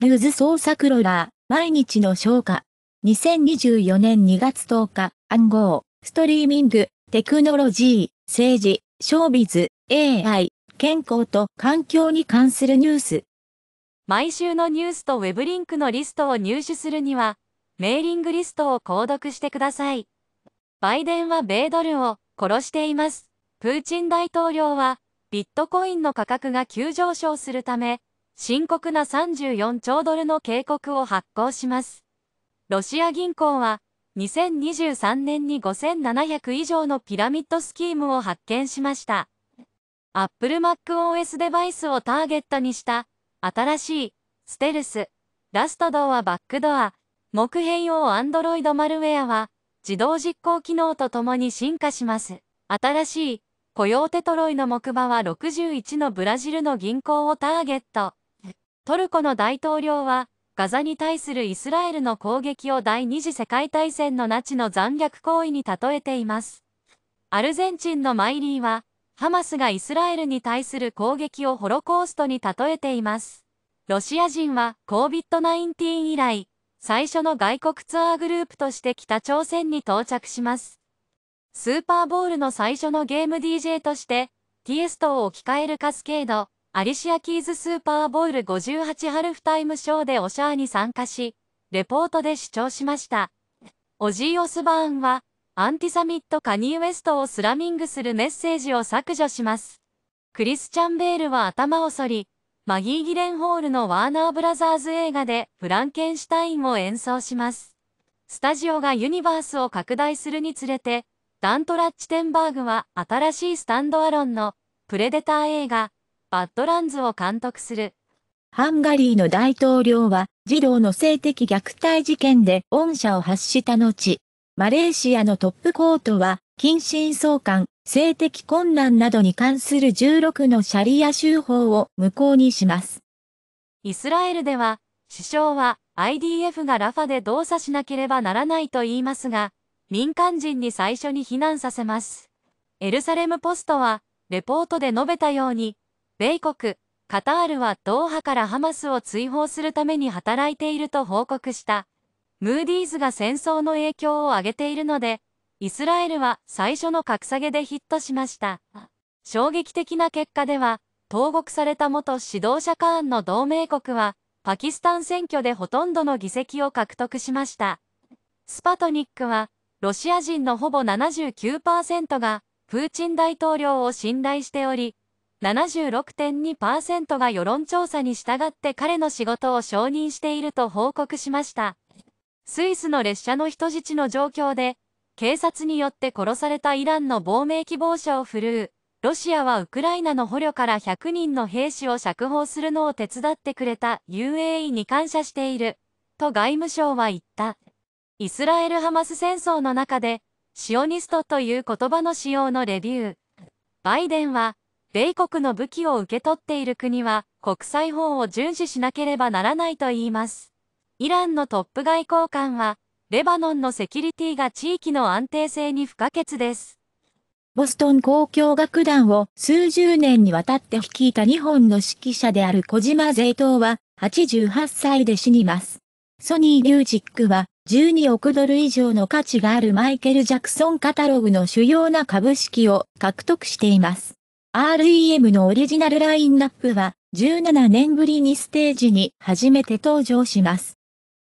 ルーズ創作ローラー、毎日の消化。2024年2月10日、暗号、ストリーミング、テクノロジー、政治、ショービズ、AI、健康と環境に関するニュース。毎週のニュースとウェブリンクのリストを入手するには、メーリングリストを購読してください。バイデンは米ドルを殺しています。プーチン大統領は、ビットコインの価格が急上昇するため、深刻な34兆ドルの警告を発行します。ロシア銀行は、2023年に5700以上のピラミッドスキームを発見しました。Apple MacOS デバイスをターゲットにした、新しい、ステルス、ラストドアバックドア、木片用 Android マルウェアは、自動実行機能とともに進化します。新しい、雇用テトロイの木馬は61のブラジルの銀行をターゲット。トルコの大統領は、ガザに対するイスラエルの攻撃を第二次世界大戦のナチの残虐行為に例えています。アルゼンチンのマイリーは、ハマスがイスラエルに対する攻撃をホロコーストに例えています。ロシア人は COVID-19 以来、最初の外国ツアーグループとして北朝鮮に到着します。スーパーボールの最初のゲーム DJ として、ティエストを置き換えるカスケード、アリシア・キーズ・スーパーボール58ハルフタイムショーでオシャーに参加し、レポートで主張しました。オジー・オスバーンは、アンティサミット・カニー・ウェストをスラミングするメッセージを削除します。クリスチャン・ベールは頭を反り、マギー・ギレンホールのワーナーブラザーズ映画でフランケンシュタインを演奏します。スタジオがユニバースを拡大するにつれて、ダント・ラッチテンバーグは新しいスタンドアロンのプレデター映画バッドランズを監督する。ハンガリーの大統領は、児童の性的虐待事件で恩赦を発した後、マレーシアのトップコートは、近親相関、性的困難などに関する16のシャリア州法を無効にします。イスラエルでは、首相は IDF がラファで動作しなければならないと言いますが、民間人に最初に避難させます。エルサレムポストは、レポートで述べたように、米国、カタールはドーハからハマスを追放するために働いていると報告した。ムーディーズが戦争の影響を上げているので、イスラエルは最初の格下げでヒットしました。衝撃的な結果では、投獄された元指導者カーンの同盟国は、パキスタン選挙でほとんどの議席を獲得しました。スパトニックは、ロシア人のほぼ79%が、プーチン大統領を信頼しており、76.2%が世論調査に従って彼の仕事を承認していると報告しました。スイスの列車の人質の状況で、警察によって殺されたイランの亡命希望者を振るう、ロシアはウクライナの捕虜から100人の兵士を釈放するのを手伝ってくれた UAE に感謝している、と外務省は言った。イスラエル・ハマス戦争の中で、シオニストという言葉の使用のレビュー。バイデンは、米国の武器を受け取っている国は国際法を遵守しなければならないと言います。イランのトップ外交官は、レバノンのセキュリティが地域の安定性に不可欠です。ボストン公共楽団を数十年にわたって率いた日本の指揮者である小島税東は88歳で死にます。ソニー・ミュージックは12億ドル以上の価値があるマイケル・ジャクソンカタログの主要な株式を獲得しています。REM のオリジナルラインナップは、17年ぶりにステージに初めて登場します。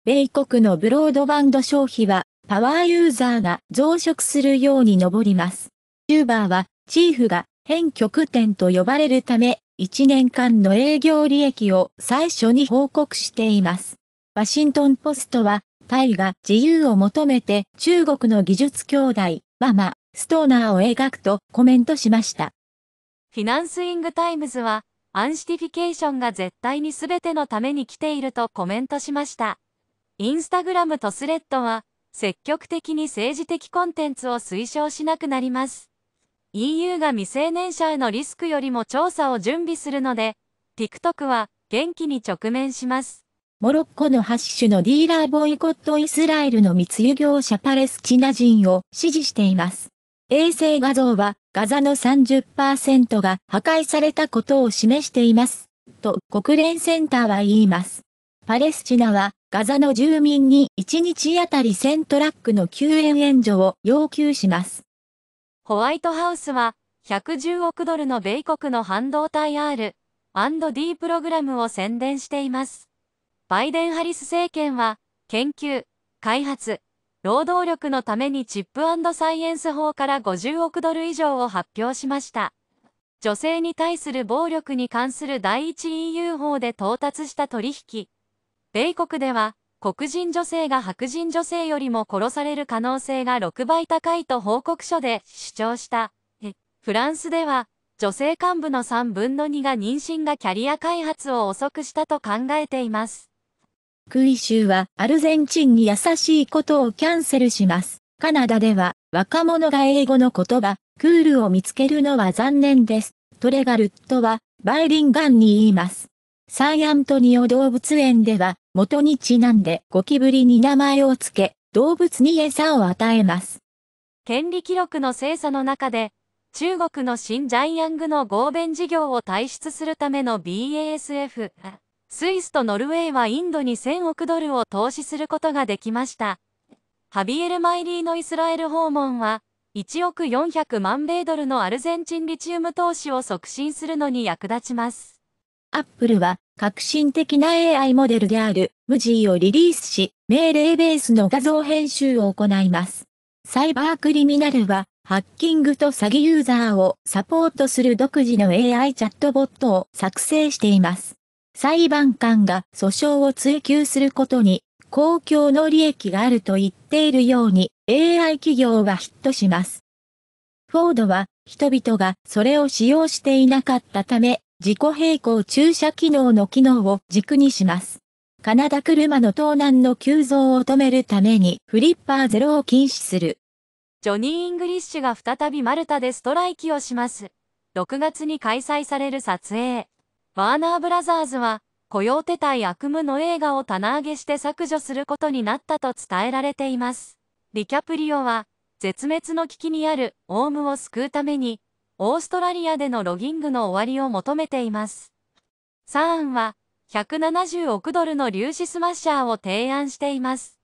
米国のブロードバンド消費は、パワーユーザーが増殖するように上ります。チューバーは、チーフが変曲点と呼ばれるため、1年間の営業利益を最初に報告しています。ワシントンポストは、タイが自由を求めて中国の技術兄弟、ママ、ストーナーを描くとコメントしました。フィナンスイングタイムズは、アンシティフィケーションが絶対に全てのために来ているとコメントしました。インスタグラムとスレッドは、積極的に政治的コンテンツを推奨しなくなります。EU が未成年者へのリスクよりも調査を準備するので、TikTok は元気に直面します。モロッコのハッシュのディーラーボイコットイスラエルの密輸業者パレスチナ人を支持しています。衛星画像はガザの30%が破壊されたことを示しています。と国連センターは言います。パレスチナはガザの住民に1日あたり1000トラックの救援援助を要求します。ホワイトハウスは110億ドルの米国の半導体 R&D プログラムを宣伝しています。バイデン・ハリス政権は研究、開発、労働力のためにチップサイエンス法から50億ドル以上を発表しました。女性に対する暴力に関する第一 EU 法で到達した取引。米国では、黒人女性が白人女性よりも殺される可能性が6倍高いと報告書で主張した。フランスでは、女性幹部の3分の2が妊娠がキャリア開発を遅くしたと考えています。クイ州はアルゼンチンに優しいことをキャンセルします。カナダでは若者が英語の言葉、クールを見つけるのは残念です。トレガルットはバイリンガンに言います。サンアントニオ動物園では元にちなんでゴキブリに名前を付け、動物に餌を与えます。権利記録の精査の中で、中国の新ジャイアングの合弁事業を退出するための BASF、スイスとノルウェーはインドに1000億ドルを投資することができました。ハビエル・マイリーのイスラエル訪問は、1億400万米ドルのアルゼンチンリチウム投資を促進するのに役立ちます。アップルは、革新的な AI モデルである、ムジーをリリースし、命令ベースの画像編集を行います。サイバークリミナルは、ハッキングと詐欺ユーザーをサポートする独自の AI チャットボットを作成しています。裁判官が訴訟を追求することに、公共の利益があると言っているように、AI 企業はヒットします。フォードは、人々がそれを使用していなかったため、自己平行駐車機能の機能を軸にします。カナダ車の盗難の急増を止めるためにフリッパーゼロを禁止する。ジョニー・イングリッシュが再びマルタでストライキをします。6月に開催される撮影。ワーナーブラザーズは、雇用手帯悪夢の映画を棚上げして削除することになったと伝えられています。リキャプリオは、絶滅の危機にあるオウムを救うために、オーストラリアでのロギングの終わりを求めています。サーンは、170億ドルの粒子スマッシャーを提案しています。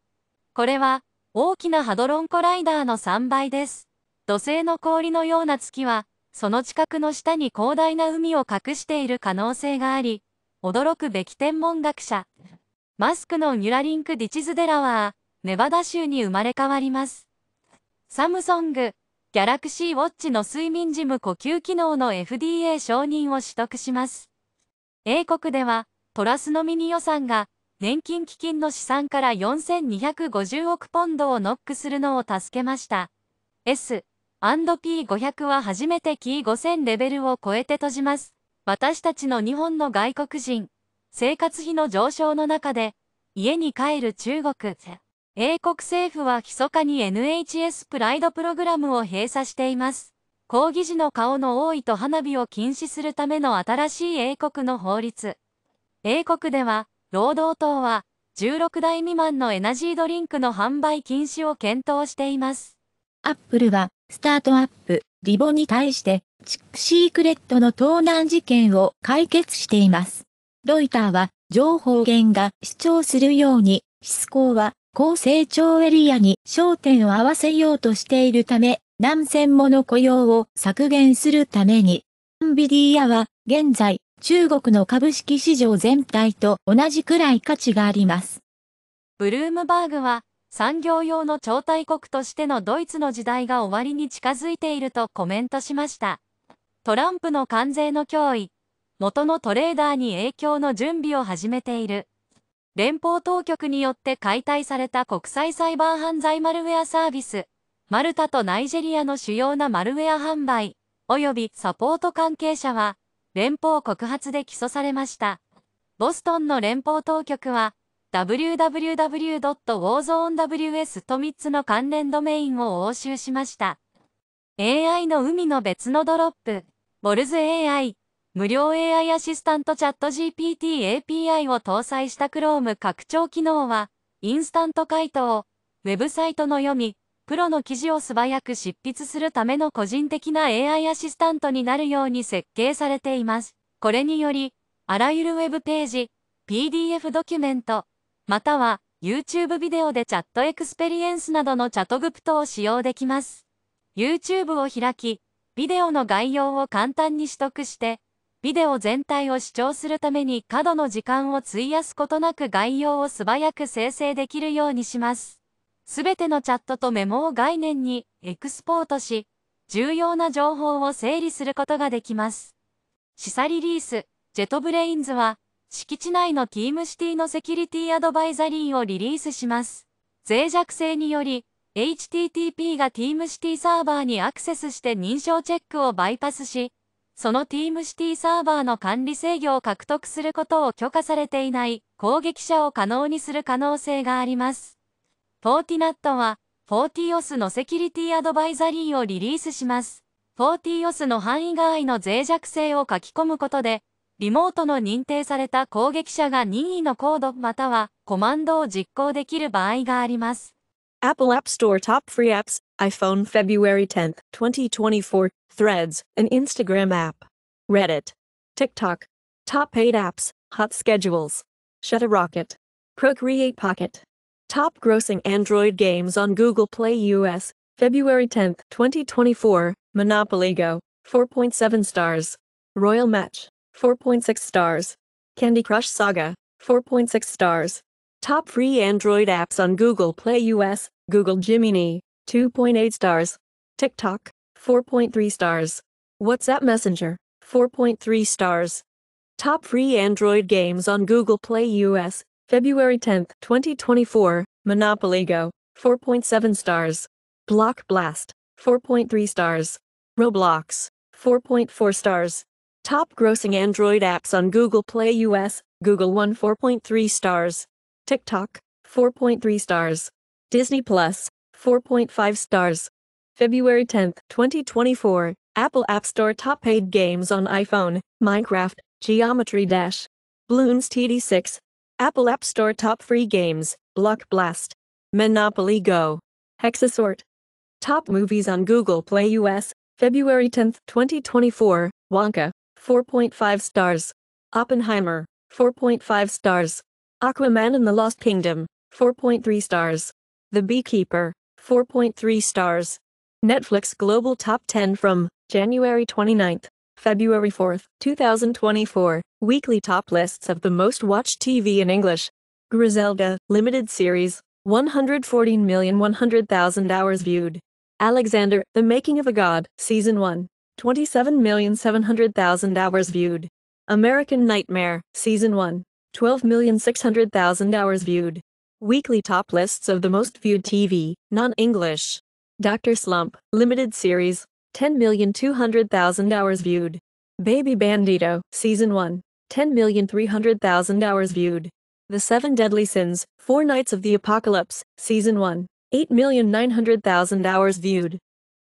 これは、大きなハドロンコライダーの3倍です。土星の氷のような月は、その近くの下に広大な海を隠している可能性があり、驚くべき天文学者。マスクのニュラリンク・ディチズ・デラワー、ネバダ州に生まれ変わります。サムソング、ギャラクシーウォッチの睡眠ジム呼吸機能の FDA 承認を取得します。英国では、トラスノミニ予算が、年金基金の資産から4250億ポンドをノックするのを助けました。S &P500 は初めてキー5000レベルを超えて閉じます。私たちの日本の外国人、生活費の上昇の中で、家に帰る中国、英国政府は密かに NHS プライドプログラムを閉鎖しています。抗議時の顔の多いと花火を禁止するための新しい英国の法律。英国では、労働党は、16代未満のエナジードリンクの販売禁止を検討しています。アップルは、スタートアップ、リボに対して、チックシークレットの盗難事件を解決しています。ロイターは、情報源が主張するように、シスコーは、高成長エリアに焦点を合わせようとしているため、何千もの雇用を削減するために、ンビディアは、現在、中国の株式市場全体と同じくらい価値があります。ブルームバーグは、産業用の超大国としてのドイツの時代が終わりに近づいているとコメントしました。トランプの関税の脅威、元のトレーダーに影響の準備を始めている。連邦当局によって解体された国際サイバー犯罪マルウェアサービス、マルタとナイジェリアの主要なマルウェア販売、及びサポート関係者は、連邦告発で起訴されました。ボストンの連邦当局は、www.warzone.ws と3つの関連ドメインを押収しました。AI の海の別のドロップ、ボルズ AI、無料 AI アシスタントチャット GPT API を搭載した Chrome 拡張機能は、インスタント回答、ウェブサイトの読み、プロの記事を素早く執筆するための個人的な AI アシスタントになるように設計されています。これにより、あらゆるウェブページ、PDF ドキュメント、または YouTube ビデオでチャットエクスペリエンスなどのチャットグプトを使用できます。YouTube を開き、ビデオの概要を簡単に取得して、ビデオ全体を視聴するために過度の時間を費やすことなく概要を素早く生成できるようにします。すべてのチャットとメモを概念にエクスポートし、重要な情報を整理することができます。シサリリース、ジェトブレインズは、敷地内のィームシティのセキュリティアドバイザリーをリリースします。脆弱性により、HTTP が TeamCity サーバーにアクセスして認証チェックをバイパスし、その TeamCity サーバーの管理制御を獲得することを許可されていない攻撃者を可能にする可能性があります。Fortinet は、FortiOS のセキュリティアドバイザリーをリリースします。FortiOS の範囲外の脆弱性を書き込むことで、リモートの認定された攻撃者が任意のコードまたはコマンドを実行できる場合があります。Apple App Store Top Free Apps iPhone February 10, 2024 Threads, an Instagram app Reddit TikTok Top 8 Apps Hot Schedules Shutter Rocket Procreate Pocket Top Grossing Android Games on Google Play US February 10, 2024 Monopoly Go 4.7 stars Royal Match 4.6 stars. Candy Crush Saga, 4.6 stars. Top free Android apps on Google Play US, Google Jiminy. 2.8 stars. TikTok, 4.3 stars. WhatsApp Messenger, 4.3 stars. Top free Android games on Google Play US, February 10, 2024, Monopoly Go, 4.7 stars. Block Blast, 4.3 stars. Roblox, 4.4 stars. Top grossing Android apps on Google Play US, Google One 4.3 stars. TikTok, 4.3 stars. Disney Plus, 4.5 stars. February 10, 2024, Apple App Store top paid games on iPhone, Minecraft, Geometry Dash. Bloons TD6. Apple App Store top free games, Block Blast. Monopoly Go. Hexasort. Top movies on Google Play US, February 10, 2024, Wonka. 4.5 stars. Oppenheimer, 4.5 stars. Aquaman and the Lost Kingdom, 4.3 stars. The Beekeeper, 4.3 stars. Netflix Global Top 10 from January 29, February 4, 2024. Weekly top lists of the most watched TV in English. Griselda, limited series, 114,100,000 hours viewed. Alexander, The Making of a God, Season 1, 27,700,000 hours viewed. American Nightmare, Season 1, 12,600,000 hours viewed. Weekly top lists of the most viewed TV, non-English. Dr. Slump, limited series, 10,200,000 hours viewed. Baby Bandito, Season 1, 10,300,000 hours viewed. The Seven Deadly Sins, Four Nights of the Apocalypse, Season 1, 8,900,000 hours viewed.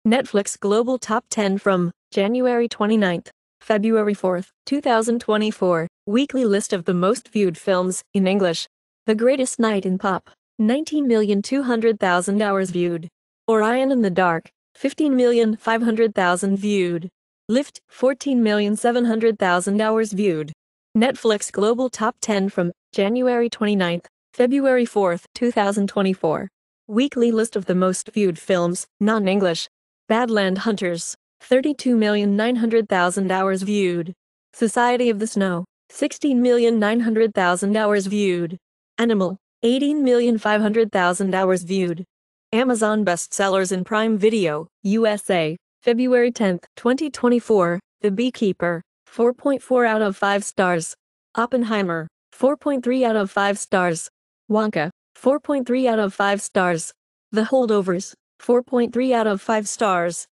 Netflix Global Top 10 from January 29, February 4, 2024. Weekly list of the most viewed films in English. The Greatest Night in Pop, 19,200,000 hours viewed. Orion in the Dark, 15,500,000 viewed. Lift, 14,700,000 hours viewed. Netflix Global Top 10 from January 29, February 4, 2024. Weekly list of the most viewed films, non English. Badland Hunters, 32,900,000 hours viewed. Society of the Snow, 16,900,000 hours viewed. Animal, 18,500,000 hours viewed. Amazon bestsellers in Prime Video, USA, February 10, 2024. The Beekeeper, 4.4 out of 5 stars. Oppenheimer, 4.3 out of 5 stars. Wonka, 4.3 out of 5 stars. The Holdovers, 4.3 out of 5 stars.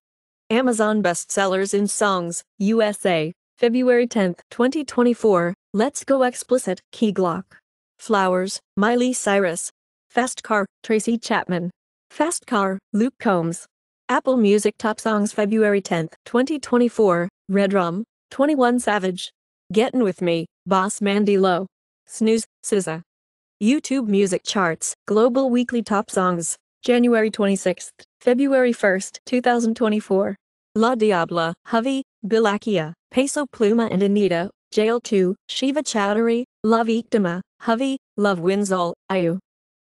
Amazon bestsellers in songs, USA, February 10, 2024. Let's go explicit, Key Glock. Flowers, Miley Cyrus. Fast Car, Tracy Chapman. Fast Car, Luke Combs. Apple Music Top Songs February 10, 2024. Redrum, 21 Savage. Gettin' With Me, Boss Mandy Lowe. Snooze, SZA. YouTube Music Charts, Global Weekly Top Songs. January 26th, February 1st, 2024. La Diabla, Javi, Bilakia, Peso Pluma and Anita, Jail 2, Shiva Chowdhury, La Victima, Javi, Love All. Ayu.